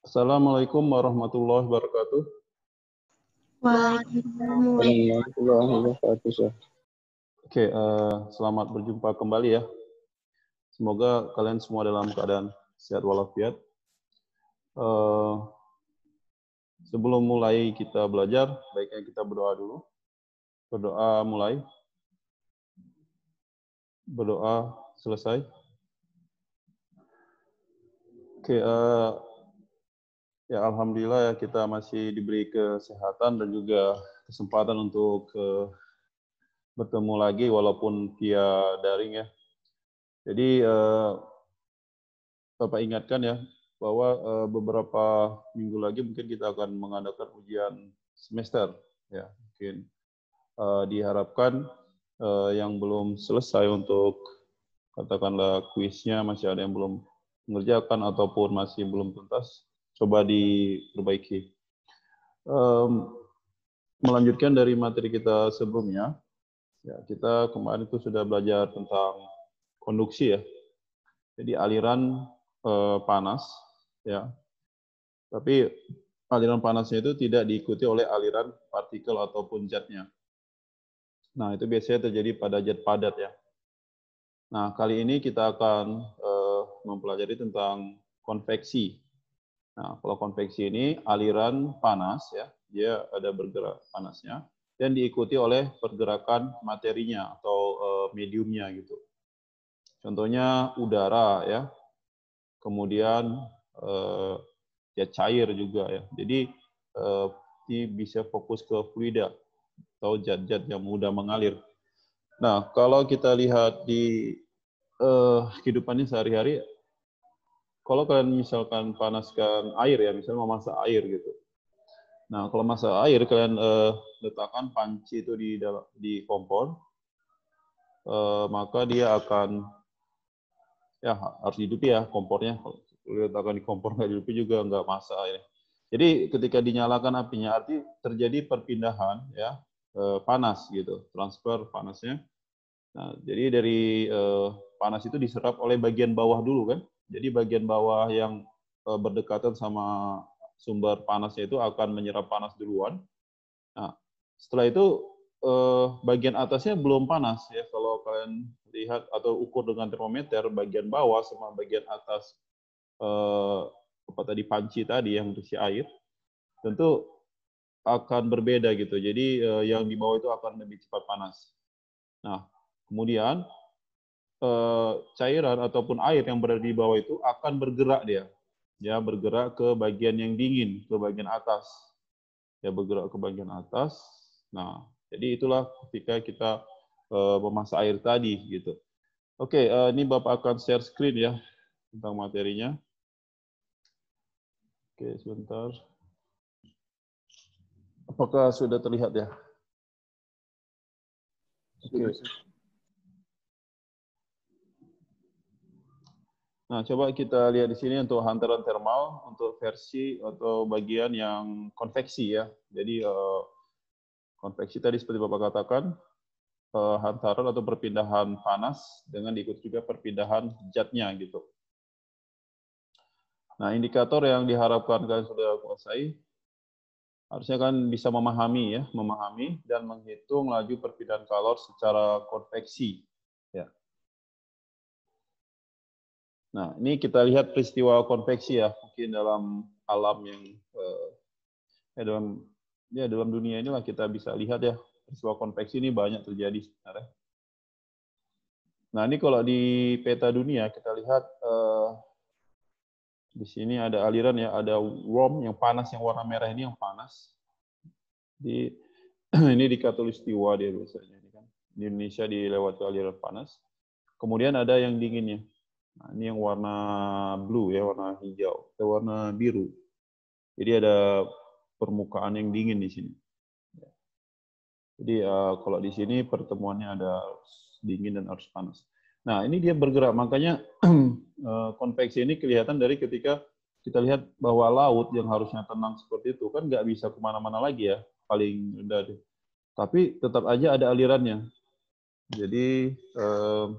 Assalamualaikum warahmatullahi wabarakatuh. Waalaikumsalam wabarakatuh. Oke, uh, selamat berjumpa kembali ya. Semoga kalian semua dalam keadaan sehat walafiat. Uh, sebelum mulai kita belajar, baiknya kita berdoa dulu. Berdoa mulai. Berdoa selesai. Oke, uh, Ya, alhamdulillah ya kita masih diberi kesehatan dan juga kesempatan untuk uh, bertemu lagi walaupun via daring ya. Jadi uh, Bapak ingatkan ya bahwa uh, beberapa minggu lagi mungkin kita akan mengadakan ujian semester ya. Mungkin uh, diharapkan uh, yang belum selesai untuk katakanlah kuisnya masih ada yang belum mengerjakan ataupun masih belum tuntas coba diperbaiki. Um, melanjutkan dari materi kita sebelumnya, ya, kita kemarin itu sudah belajar tentang konduksi ya, jadi aliran uh, panas ya, tapi aliran panasnya itu tidak diikuti oleh aliran partikel ataupun zatnya. Nah itu biasanya terjadi pada zat padat ya. Nah kali ini kita akan uh, mempelajari tentang konveksi Nah, kalau konveksi ini aliran panas ya, dia ada bergerak panasnya dan diikuti oleh pergerakan materinya atau eh, mediumnya gitu. Contohnya udara ya, kemudian eh, ya cair juga ya. Jadi eh, ini bisa fokus ke fluida atau zat-zat yang mudah mengalir. Nah, kalau kita lihat di eh, kehidupannya sehari-hari kalau kalian misalkan panaskan air ya, misalnya memasak air gitu. Nah, kalau masak air kalian eh, letakkan panci itu di dalam di kompor, eh, maka dia akan ya harus dihidupi ya kompornya. Kalau letakkan di kompor nggak dihidupi juga nggak masak airnya. Jadi ketika dinyalakan apinya, arti terjadi perpindahan ya eh, panas gitu, transfer panasnya. Nah, jadi dari eh, panas itu diserap oleh bagian bawah dulu kan jadi bagian bawah yang eh, berdekatan sama sumber panasnya itu akan menyerap panas duluan. Nah, setelah itu eh, bagian atasnya belum panas ya. Kalau kalian lihat atau ukur dengan termometer, bagian bawah sama bagian atas eh, apa tadi panci tadi yang berisi air, tentu akan berbeda gitu. Jadi eh, yang di bawah itu akan lebih cepat panas. Nah, kemudian Eh, cairan ataupun air yang berada di bawah itu akan bergerak dia. Ya, bergerak ke bagian yang dingin, ke bagian atas. Ya, bergerak ke bagian atas. Nah, jadi itulah ketika kita eh, memasak air tadi gitu. Oke, okay, eh, ini Bapak akan share screen ya tentang materinya. Oke, okay, sebentar. Apakah sudah terlihat ya? Oke. Okay. Nah, coba kita lihat di sini untuk hantaran thermal untuk versi atau bagian yang konveksi ya. Jadi eh, konveksi tadi seperti Bapak katakan eh, hantaran atau perpindahan panas dengan diikuti juga perpindahan zatnya gitu. Nah, indikator yang diharapkan kalian sudah kuasai harusnya kan bisa memahami ya, memahami dan menghitung laju perpindahan kalor secara konveksi. Nah, ini kita lihat peristiwa konveksi ya, mungkin dalam alam yang eh, eh, dalam ya dalam dunia inilah kita bisa lihat ya peristiwa konveksi ini banyak terjadi sebenarnya. Nah, ini kalau di peta dunia kita lihat eh, di sini ada aliran ya, ada warm yang panas yang warna merah ini yang panas. Di ini di katulistiwa dia biasanya ini kan. Di Indonesia dilewati aliran panas. Kemudian ada yang dinginnya. Nah, ini yang warna blue ya, warna hijau ke warna biru. Jadi ada permukaan yang dingin di sini. Ya. Jadi uh, kalau di sini pertemuannya ada dingin dan arus panas. Nah ini dia bergerak, makanya eh, konveksi ini kelihatan dari ketika kita lihat bahwa laut yang harusnya tenang seperti itu kan nggak bisa kemana-mana lagi ya, paling rendah deh. Tapi tetap aja ada alirannya. Jadi uh,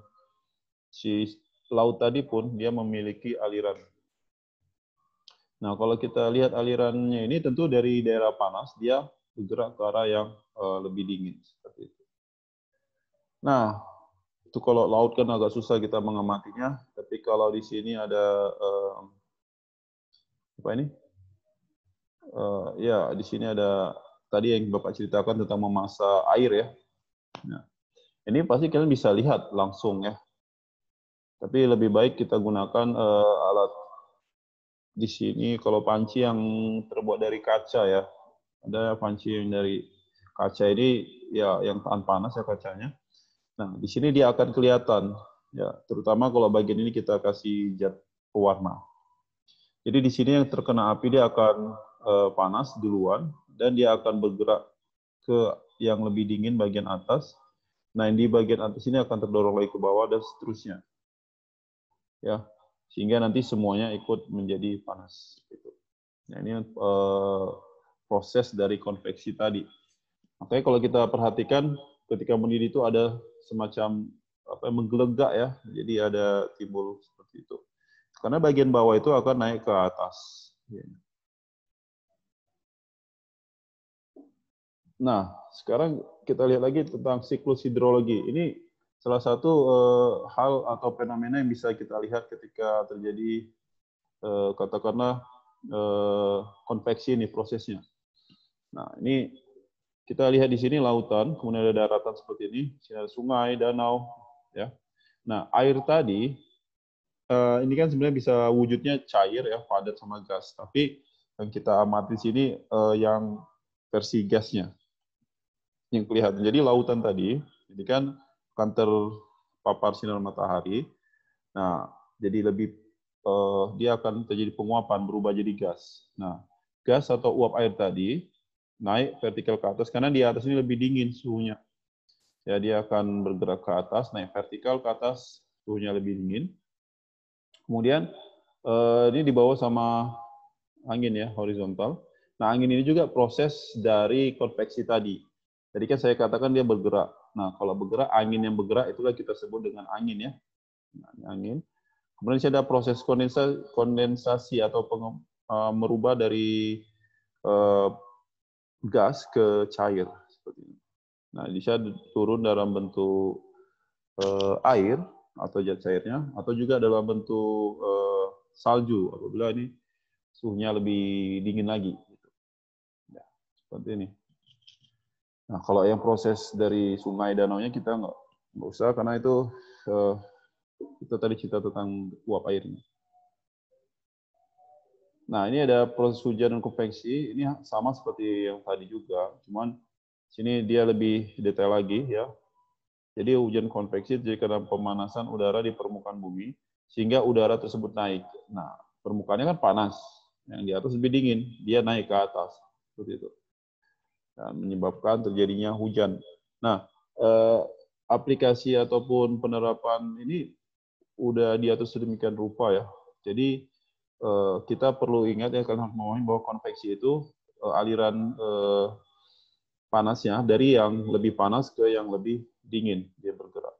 si laut tadi pun dia memiliki aliran. Nah, kalau kita lihat alirannya ini tentu dari daerah panas dia bergerak ke arah yang uh, lebih dingin seperti itu. Nah, itu kalau laut kan agak susah kita mengamatinya, tapi kalau di sini ada uh, apa ini? Uh, ya, di sini ada tadi yang Bapak ceritakan tentang memasak air ya. Nah, ini pasti kalian bisa lihat langsung ya tapi lebih baik kita gunakan uh, alat di sini kalau panci yang terbuat dari kaca ya. Ada panci yang dari kaca ini ya yang tahan panas ya kacanya. Nah, di sini dia akan kelihatan ya, terutama kalau bagian ini kita kasih cat pewarna. Jadi di sini yang terkena api dia akan uh, panas duluan dan dia akan bergerak ke yang lebih dingin bagian atas. Nah, yang di bagian atas ini akan terdorong lagi ke bawah dan seterusnya ya sehingga nanti semuanya ikut menjadi panas. Gitu. Nah ini e, proses dari konveksi tadi. Makanya kalau kita perhatikan ketika mendidih itu ada semacam apa menggelegak ya, jadi ada timbul seperti itu. Karena bagian bawah itu akan naik ke atas. Nah, sekarang kita lihat lagi tentang siklus hidrologi. Ini salah satu uh, hal atau fenomena yang bisa kita lihat ketika terjadi uh, katakanlah uh, konveksi ini prosesnya. Nah ini kita lihat di sini lautan, kemudian ada daratan seperti ini, sini ada sungai, danau, ya. Nah air tadi uh, ini kan sebenarnya bisa wujudnya cair ya, padat sama gas, tapi yang kita amati di sini uh, yang versi gasnya yang kelihatan. Jadi lautan tadi, ini kan akan terpapar sinar matahari. Nah, jadi lebih uh, dia akan terjadi penguapan berubah jadi gas. Nah, gas atau uap air tadi naik vertikal ke atas karena di atas ini lebih dingin suhunya. Ya, dia akan bergerak ke atas, naik vertikal ke atas, suhunya lebih dingin. Kemudian uh, ini dibawa sama angin ya, horizontal. Nah, angin ini juga proses dari konveksi tadi. Jadi kan saya katakan dia bergerak. Nah, kalau bergerak, angin yang bergerak itulah kita sebut dengan angin ya. Nah, angin. Kemudian ada proses kondensasi, kondensasi atau peng, uh, eh, merubah dari uh, gas ke cair seperti ini. Nah, bisa turun dalam bentuk uh, air atau zat cairnya atau juga dalam bentuk uh, salju apabila ini suhunya lebih dingin lagi. Gitu. Nah, seperti ini. Nah, kalau yang proses dari sungai danaunya kita nggak nggak usah karena itu uh, eh, kita tadi cerita tentang uap airnya. Nah, ini ada proses hujan dan konveksi. Ini sama seperti yang tadi juga, cuman sini dia lebih detail lagi ya. Jadi hujan konveksi jadi karena pemanasan udara di permukaan bumi sehingga udara tersebut naik. Nah, permukaannya kan panas, yang di atas lebih dingin, dia naik ke atas. Seperti itu. Nah, menyebabkan terjadinya hujan. Nah, eh, aplikasi ataupun penerapan ini udah diatur sedemikian rupa ya. Jadi eh, kita perlu ingat ya kalau harus memahami bahwa konveksi itu eh, aliran eh, panasnya dari yang lebih panas ke yang lebih dingin dia bergerak.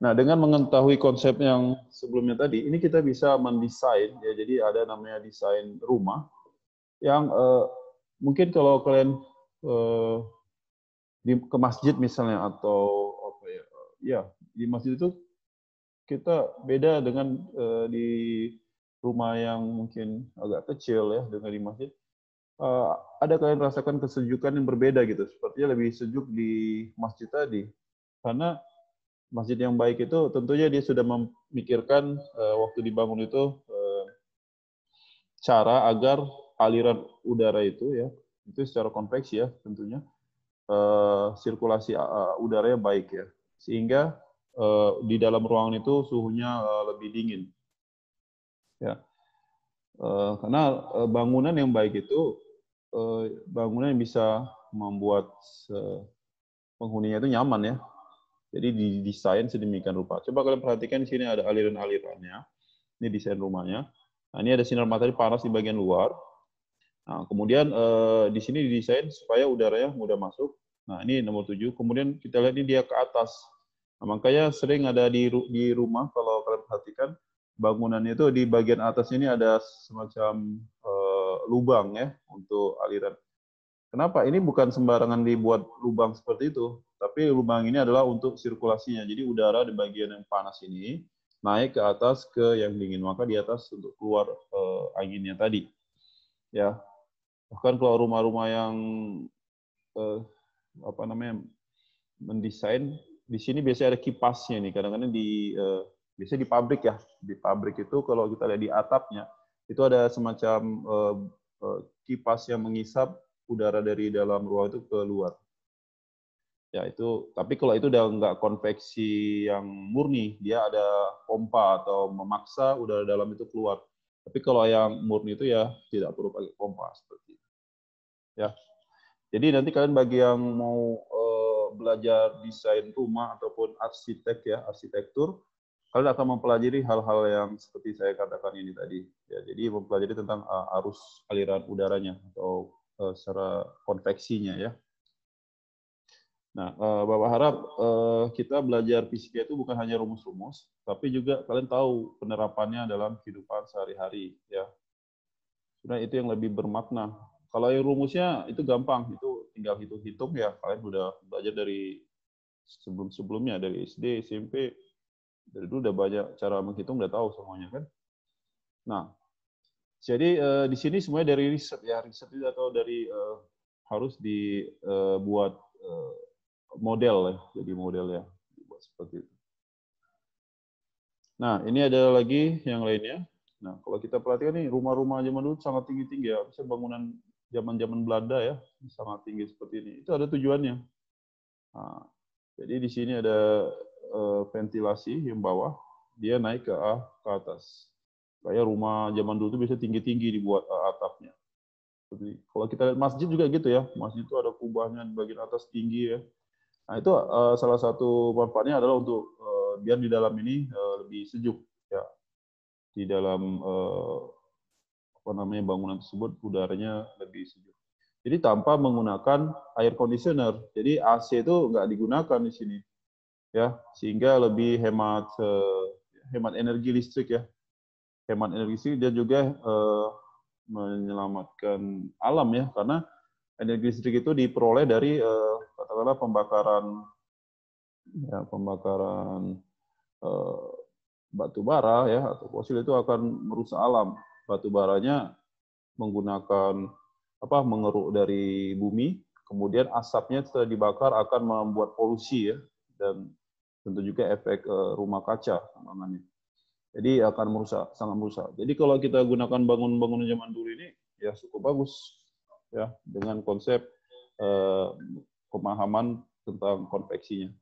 Nah, dengan mengetahui konsep yang sebelumnya tadi, ini kita bisa mendesain ya. Jadi ada namanya desain rumah yang eh, mungkin kalau kalian uh, di ke masjid misalnya atau apa ya, ya di masjid itu kita beda dengan uh, di rumah yang mungkin agak kecil ya dengan di masjid. Uh, ada kalian rasakan kesejukan yang berbeda gitu. Sepertinya lebih sejuk di masjid tadi. Karena masjid yang baik itu tentunya dia sudah memikirkan uh, waktu dibangun itu uh, cara agar aliran udara itu ya itu secara konveksi ya tentunya uh, sirkulasi uh, udaranya baik ya sehingga uh, di dalam ruangan itu suhunya uh, lebih dingin ya uh, karena uh, bangunan yang baik itu uh, bangunan yang bisa membuat uh, penghuninya itu nyaman ya jadi didesain sedemikian rupa coba kalian perhatikan di sini ada aliran-alirannya ini desain rumahnya nah, ini ada sinar matahari panas di bagian luar Nah, kemudian eh, di sini didesain supaya udaranya mudah masuk. Nah, ini nomor 7. Kemudian kita lihat ini dia ke atas. Nah, makanya sering ada di, di rumah, kalau kalian perhatikan, bangunannya itu di bagian atas ini ada semacam eh, lubang ya untuk aliran. Kenapa? Ini bukan sembarangan dibuat lubang seperti itu, tapi lubang ini adalah untuk sirkulasinya. Jadi udara di bagian yang panas ini naik ke atas ke yang dingin, maka di atas untuk keluar eh, anginnya tadi. Ya, bahkan kalau rumah-rumah yang eh, apa namanya mendesain di sini biasanya ada kipasnya nih kadang-kadang di eh, biasanya di pabrik ya di pabrik itu kalau kita lihat di atapnya itu ada semacam eh, eh, kipas yang mengisap udara dari dalam ruang itu keluar ya itu tapi kalau itu udah nggak konveksi yang murni dia ada pompa atau memaksa udara dalam itu keluar tapi kalau yang murni itu ya tidak perlu pakai pompa seperti ya. Jadi nanti kalian bagi yang mau uh, belajar desain rumah ataupun arsitek ya, arsitektur, kalian akan mempelajari hal-hal yang seperti saya katakan ini tadi. Ya, jadi mempelajari tentang uh, arus aliran udaranya atau uh, secara konveksinya ya. Nah, uh, Bapak harap uh, kita belajar fisika itu bukan hanya rumus-rumus, tapi juga kalian tahu penerapannya dalam kehidupan sehari-hari ya. Sudah itu yang lebih bermakna kalau yang rumusnya itu gampang, itu tinggal hitung-hitung ya. Kalian udah belajar dari sebelum-sebelumnya dari SD, SMP, dari dulu udah banyak cara menghitung, udah tahu semuanya kan. Nah, jadi eh, di sini semuanya dari riset ya, riset itu atau dari eh, harus dibuat eh, eh, model ya, jadi model ya, dibuat seperti itu. Nah, ini ada lagi yang lainnya. Nah, kalau kita perhatikan nih, rumah-rumah zaman dulu sangat tinggi-tinggi ya. Bisa bangunan zaman-zaman Belanda ya, sangat tinggi seperti ini. Itu ada tujuannya. Nah, jadi di sini ada uh, ventilasi yang bawah, dia naik ke A, ke atas. Kayak rumah zaman dulu itu bisa tinggi-tinggi dibuat uh, atapnya. Jadi, kalau kita lihat masjid juga gitu ya, masjid itu ada kubahnya di bagian atas tinggi ya. Nah itu uh, salah satu manfaatnya adalah untuk uh, biar di dalam ini uh, lebih sejuk ya. Di dalam uh, apa namanya bangunan tersebut udaranya lebih sejuk. Jadi tanpa menggunakan air conditioner. Jadi AC itu nggak digunakan di sini. Ya, sehingga lebih hemat eh, hemat energi listrik ya. Hemat energi listrik dia juga eh, menyelamatkan alam ya karena energi listrik itu diperoleh dari eh, katakanlah pembakaran ya pembakaran eh, batu bara ya atau fosil itu akan merusak alam batu baranya menggunakan apa mengeruk dari bumi, kemudian asapnya setelah dibakar akan membuat polusi ya dan tentu juga efek eh, rumah kaca tangannya. Jadi akan merusak, sangat merusak. Jadi kalau kita gunakan bangun-bangunan zaman dulu ini ya cukup bagus ya dengan konsep eh, pemahaman tentang konveksinya.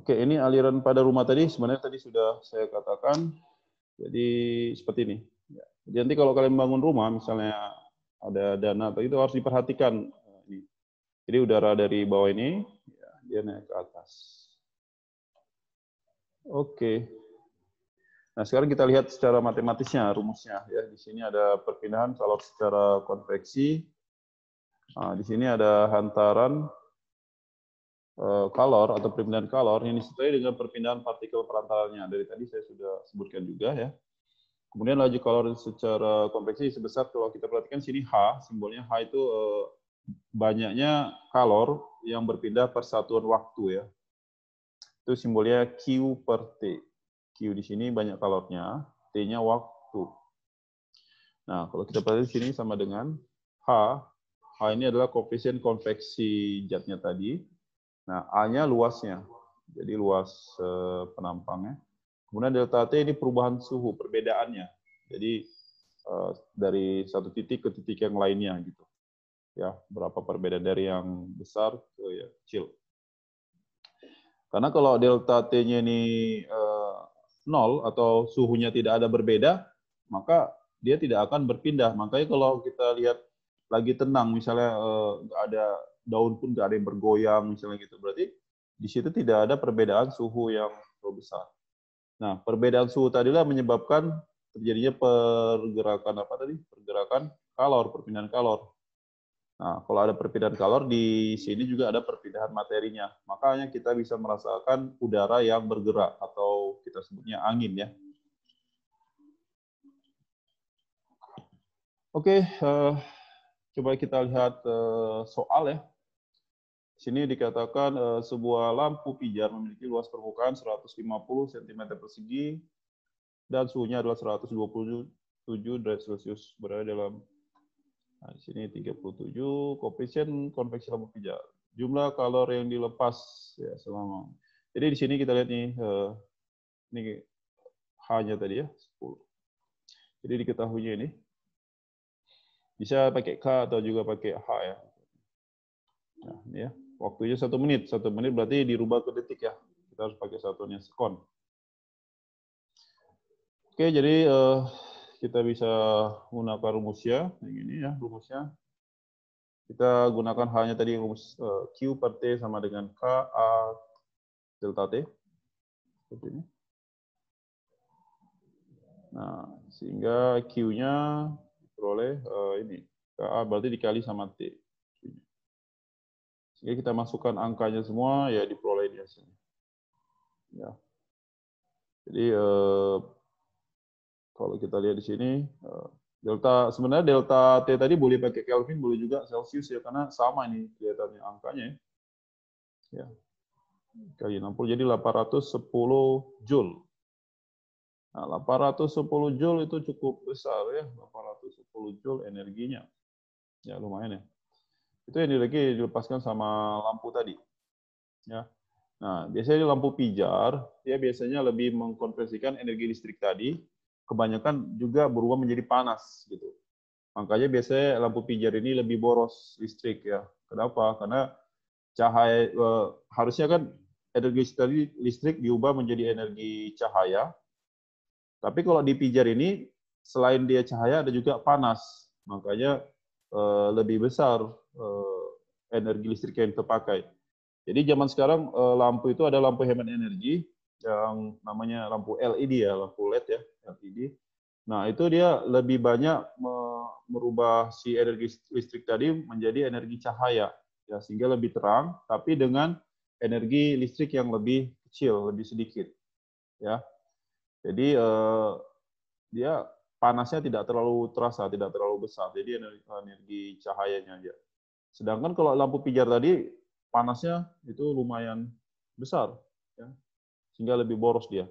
Oke, ini aliran pada rumah tadi sebenarnya tadi sudah saya katakan jadi seperti ini. Ya. Jadi nanti kalau kalian bangun rumah misalnya ada dana atau itu harus diperhatikan eh, Jadi udara dari bawah ini ya, dia naik ke atas. Oke. Nah, sekarang kita lihat secara matematisnya rumusnya ya. Di sini ada perpindahan kalau secara konveksi. Nah, di sini ada hantaran Eh, kalor atau perpindahan kalor yang disertai dengan perpindahan partikel perantaranya. Dari tadi saya sudah sebutkan juga ya. Kemudian laju kalor secara konveksi sebesar kalau kita perhatikan sini H, simbolnya H itu eh, banyaknya kalor yang berpindah per satuan waktu ya. Itu simbolnya Q per T. Q di sini banyak kalornya, T-nya waktu. Nah, kalau kita perhatikan sini sama dengan H, H ini adalah koefisien konveksi jatnya tadi. Nah, A-nya luasnya. Jadi luas eh, penampangnya. Kemudian delta T ini perubahan suhu, perbedaannya. Jadi eh, dari satu titik ke titik yang lainnya gitu. Ya, berapa perbedaan dari yang besar ke yang kecil. Karena kalau delta T-nya ini eh, nol atau suhunya tidak ada berbeda, maka dia tidak akan berpindah. Makanya kalau kita lihat lagi tenang, misalnya nggak ada daun pun tidak ada yang bergoyang misalnya gitu. Berarti di situ tidak ada perbedaan suhu yang terlalu besar. Nah, perbedaan suhu tadilah menyebabkan terjadinya pergerakan apa tadi? Pergerakan kalor, perpindahan kalor. Nah, kalau ada perpindahan kalor di sini juga ada perpindahan materinya. Makanya kita bisa merasakan udara yang bergerak atau kita sebutnya angin ya. Oke, okay, uh, eh, Coba kita lihat eh, soal ya. Sini dikatakan eh, sebuah lampu pijar memiliki luas permukaan 150 cm persegi dan suhunya adalah 127 derajat Celcius berada dalam nah, di sini 37 koefisien konveksi lampu pijar. Jumlah kalor yang dilepas ya selama. Jadi di sini kita lihat nih uh, ini hanya tadi ya 10. Jadi diketahuinya ini bisa pakai K atau juga pakai H ya. Nah, ya. Waktunya satu menit. Satu menit berarti dirubah ke detik ya. Kita harus pakai satunya sekon. Oke, jadi eh, kita bisa gunakan rumusnya. Yang ini ya, rumusnya. Kita gunakan hanya tadi rumus eh, Q per T sama dengan K, A, delta T. Seperti ini. Nah, sehingga Q-nya uh, ini KA berarti dikali sama T. Sehingga kita masukkan angkanya semua, ya diperoleh di hasilnya. Ya. Jadi uh, kalau kita lihat di sini, uh, delta sebenarnya delta T tadi boleh pakai Kelvin, boleh juga Celsius ya, karena sama ini kelihatannya angkanya. Ya. Kali 60, jadi 810 Joule. Nah, 810 Joule itu cukup besar ya, 810 110 joule energinya. Ya, lumayan ya. Itu energi dilepaskan sama lampu tadi. Ya. Nah, biasanya lampu pijar, dia biasanya lebih mengkonversikan energi listrik tadi, kebanyakan juga berubah menjadi panas gitu. Makanya biasanya lampu pijar ini lebih boros listrik ya. Kenapa? Karena cahaya eh, harusnya kan energi listrik diubah menjadi energi cahaya. Tapi kalau di pijar ini selain dia cahaya ada juga panas. Makanya eh, lebih besar eh, energi listrik yang terpakai. Jadi zaman sekarang eh, lampu itu ada lampu hemat energi yang namanya lampu LED ya, lampu LED ya, LED. Nah, itu dia lebih banyak merubah si energi listrik tadi menjadi energi cahaya ya sehingga lebih terang tapi dengan energi listrik yang lebih kecil, lebih sedikit. Ya. Jadi eh, dia panasnya tidak terlalu terasa, tidak terlalu besar. Jadi energi, energi cahayanya aja. Sedangkan kalau lampu pijar tadi panasnya itu lumayan besar, ya. sehingga lebih boros dia.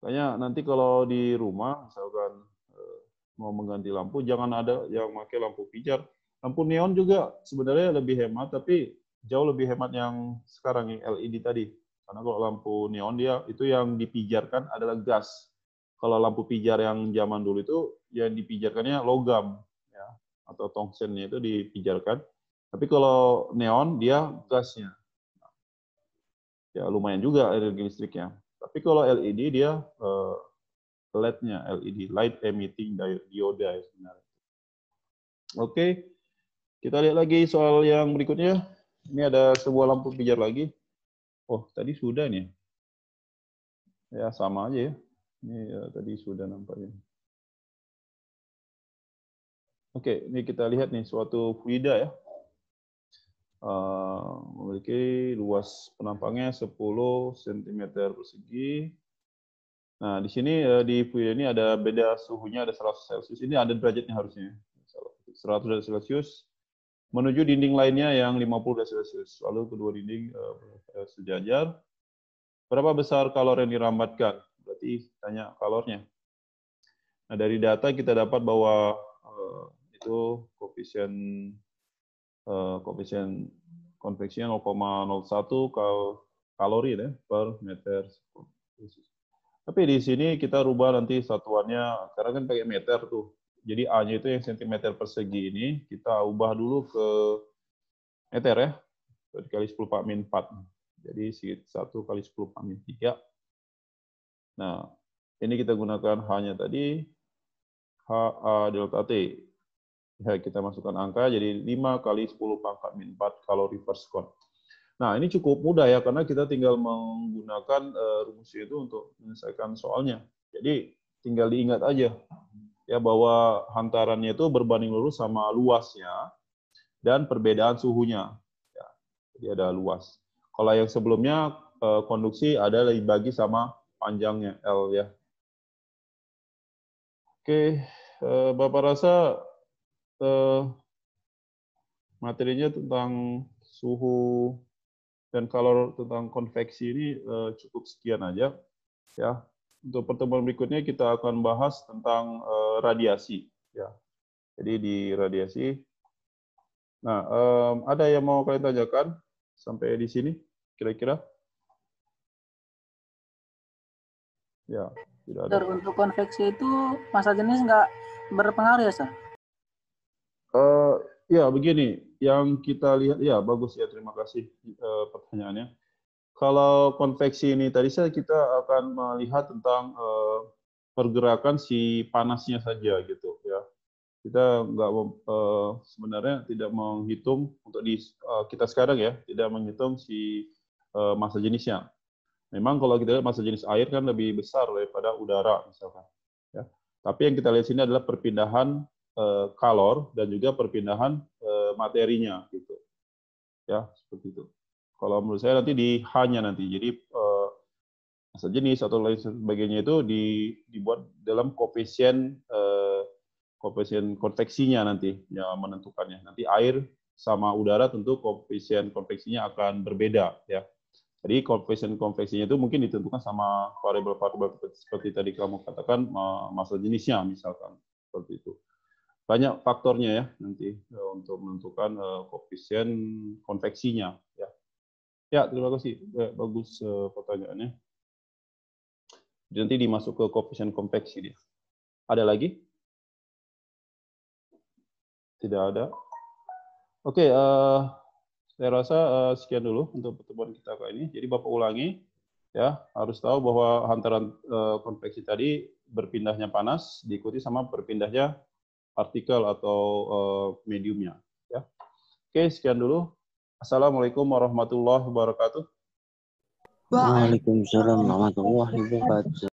Makanya nanti kalau di rumah misalkan eh, mau mengganti lampu, jangan ada yang pakai lampu pijar. Lampu neon juga sebenarnya lebih hemat, tapi jauh lebih hemat yang sekarang yang LED tadi. Karena kalau lampu neon dia itu yang dipijarkan adalah gas kalau lampu pijar yang zaman dulu itu yang dipijarkannya logam ya atau tongsennya itu dipijarkan. Tapi kalau neon dia gasnya. Ya lumayan juga energi listriknya. Tapi kalau LED dia eh, LED-nya LED light emitting dioda ya sebenarnya. Oke. Kita lihat lagi soal yang berikutnya. Ini ada sebuah lampu pijar lagi. Oh, tadi sudah nih. Ya, sama aja ya. Ini ya, tadi sudah nampaknya. Oke, ini kita lihat nih suatu fluida ya. Uh, memiliki luas penampangnya 10 cm persegi. Nah, di sini uh, di fluida ini ada beda suhunya, ada 100 Celcius. Ini ada derajatnya harusnya. 100 derajat Celcius menuju dinding lainnya yang 50 derajat Celcius. Lalu kedua dinding uh, sejajar. Berapa besar kalor yang dirambatkan? berarti tanya kalornya. Nah, dari data kita dapat bahwa uh, itu koefisien uh, koefisien konveksinya 0,01 kal kalori ya, per meter Tapi di sini kita rubah nanti satuannya, karena kan pakai meter tuh. Jadi A-nya itu yang sentimeter persegi ini, kita ubah dulu ke meter ya. Dikali 10 pak min 4. Jadi 1 kali 10 pak min 3 Nah, ini kita gunakan hanya tadi tadi, HA delta T. Ya, kita masukkan angka, jadi 5 kali 10 pangkat min 4 kalori per sekon. Nah, ini cukup mudah ya, karena kita tinggal menggunakan uh, rumus itu untuk menyelesaikan soalnya. Jadi, tinggal diingat aja ya bahwa hantarannya itu berbanding lurus sama luasnya dan perbedaan suhunya. Ya, jadi ada luas. Kalau yang sebelumnya uh, konduksi ada dibagi sama panjangnya L ya. Oke, eh, Bapak rasa eh, materinya tentang suhu dan kalor tentang konveksi ini eh, cukup sekian aja ya. Untuk pertemuan berikutnya kita akan bahas tentang radiasi ya. Jadi di radiasi Nah, ada yang mau kalian tanyakan sampai di sini kira-kira? Ya, tidak ada. Untuk konveksi itu masa jenis nggak berpengaruh ya, sah? Eh, uh, ya, begini. Yang kita lihat, ya bagus ya, terima kasih uh, pertanyaannya. Kalau konveksi ini tadi saya kita akan melihat tentang uh, pergerakan si panasnya saja gitu ya. Kita nggak uh, sebenarnya tidak menghitung untuk di uh, kita sekarang ya, tidak menghitung si uh, masa jenisnya Memang kalau kita lihat masa jenis air kan lebih besar daripada udara misalkan. Ya. Tapi yang kita lihat sini adalah perpindahan eh, kalor dan juga perpindahan eh, materinya gitu. Ya, seperti itu. Kalau menurut saya nanti di hanya nanti. Jadi eh, masa massa jenis atau lain sebagainya itu dibuat dalam koefisien koefisien konveksinya nanti yang menentukannya. Nanti air sama udara tentu koefisien konveksinya akan berbeda ya jadi konfesi konveksinya itu mungkin ditentukan sama variable variabel seperti tadi kamu katakan masa jenisnya misalkan seperti itu. Banyak faktornya ya nanti e, untuk menentukan e, koefisien konveksinya ya. Ya, terima kasih. E, bagus pertanyaannya. Nanti dimasuk ke koefisien konveksi dia. Ada lagi? Tidak ada. Oke, okay, uh, saya rasa uh, sekian dulu untuk pertemuan kita kali ini. Jadi Bapak ulangi ya, harus tahu bahwa hantaran uh, konveksi tadi berpindahnya panas diikuti sama berpindahnya partikel atau uh, mediumnya ya. Oke, sekian dulu. Assalamualaikum warahmatullahi wabarakatuh. Waalaikumsalam warahmatullahi wabarakatuh.